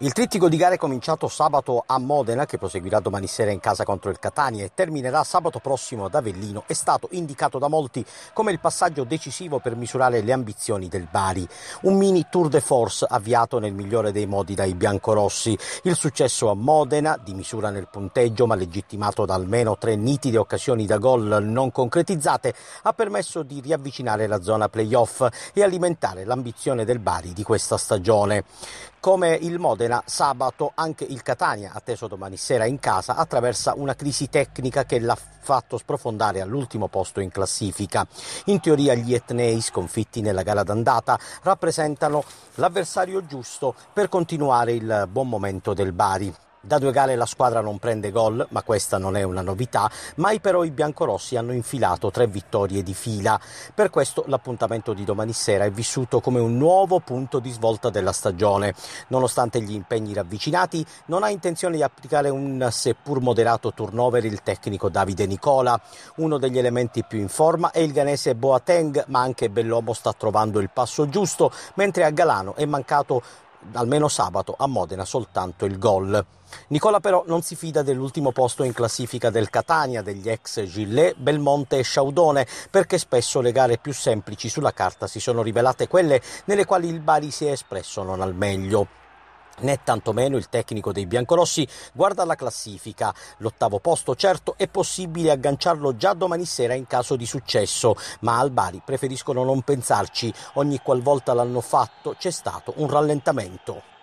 Il trittico di gare è cominciato sabato a Modena, che proseguirà domani sera in casa contro il Catania e terminerà sabato prossimo ad Avellino, è stato indicato da molti come il passaggio decisivo per misurare le ambizioni del Bari. Un mini tour de force avviato nel migliore dei modi dai biancorossi. Il successo a Modena, di misura nel punteggio, ma legittimato da almeno tre nitide occasioni da gol non concretizzate, ha permesso di riavvicinare la zona playoff e alimentare l'ambizione del Bari di questa stagione. Come il Modena, sabato anche il Catania, atteso domani sera in casa, attraversa una crisi tecnica che l'ha fatto sprofondare all'ultimo posto in classifica. In teoria gli etnei sconfitti nella gara d'andata rappresentano l'avversario giusto per continuare il buon momento del Bari. Da due gare la squadra non prende gol, ma questa non è una novità, mai però i biancorossi hanno infilato tre vittorie di fila. Per questo l'appuntamento di domani sera è vissuto come un nuovo punto di svolta della stagione. Nonostante gli impegni ravvicinati, non ha intenzione di applicare un seppur moderato turnover il tecnico Davide Nicola. Uno degli elementi più in forma è il ganese Boateng, ma anche Bellomo sta trovando il passo giusto, mentre a Galano è mancato almeno sabato a Modena soltanto il gol. Nicola però non si fida dell'ultimo posto in classifica del Catania, degli ex Gillet, Belmonte e Sciaudone, perché spesso le gare più semplici sulla carta si sono rivelate quelle nelle quali il Bari si è espresso non al meglio né tantomeno il tecnico dei biancolossi guarda la classifica. L'ottavo posto certo è possibile agganciarlo già domani sera in caso di successo, ma al Bari preferiscono non pensarci. Ogni qualvolta l'hanno fatto c'è stato un rallentamento.